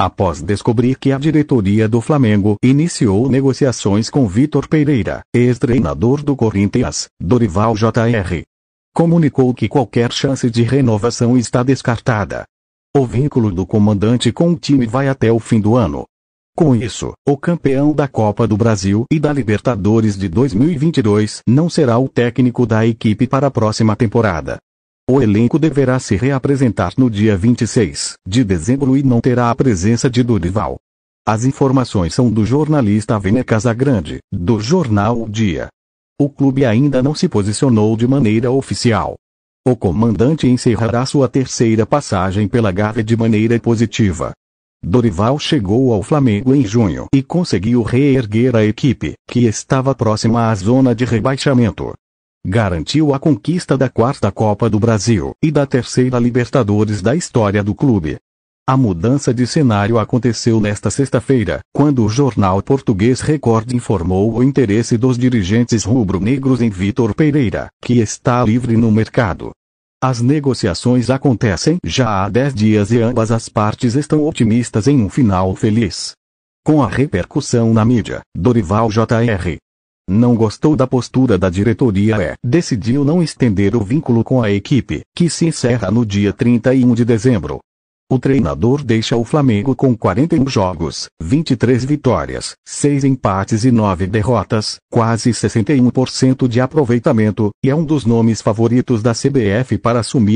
após descobrir que a diretoria do Flamengo iniciou negociações com Vitor Pereira, ex-treinador do Corinthians, Dorival Jr. Comunicou que qualquer chance de renovação está descartada. O vínculo do comandante com o time vai até o fim do ano. Com isso, o campeão da Copa do Brasil e da Libertadores de 2022 não será o técnico da equipe para a próxima temporada. O elenco deverá se reapresentar no dia 26 de dezembro e não terá a presença de Dorival. As informações são do jornalista Vene Casagrande, do jornal o Dia. O clube ainda não se posicionou de maneira oficial. O comandante encerrará sua terceira passagem pela Gávea de maneira positiva. Dorival chegou ao Flamengo em junho e conseguiu reerguer a equipe, que estava próxima à zona de rebaixamento. Garantiu a conquista da quarta Copa do Brasil e da terceira Libertadores da história do clube. A mudança de cenário aconteceu nesta sexta-feira, quando o jornal português Record informou o interesse dos dirigentes rubro-negros em Vitor Pereira, que está livre no mercado. As negociações acontecem já há 10 dias e ambas as partes estão otimistas em um final feliz. Com a repercussão na mídia, Dorival Jr não gostou da postura da diretoria e é. decidiu não estender o vínculo com a equipe, que se encerra no dia 31 de dezembro. O treinador deixa o Flamengo com 41 jogos, 23 vitórias, 6 empates e 9 derrotas, quase 61% de aproveitamento, e é um dos nomes favoritos da CBF para assumir